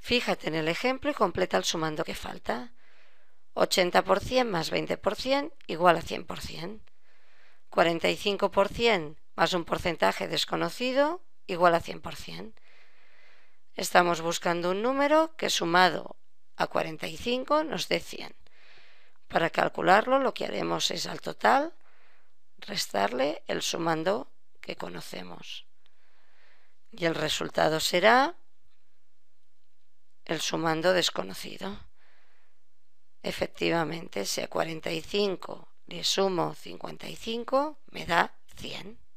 Fíjate en el ejemplo y completa el sumando que falta. 80% más 20% igual a 100%. 45% más un porcentaje desconocido igual a 100%. Estamos buscando un número que sumado a 45 nos dé 100. Para calcularlo lo que haremos es al total restarle el sumando que conocemos. Y el resultado será el sumando desconocido. Efectivamente, si a 45 le sumo 55, me da 100.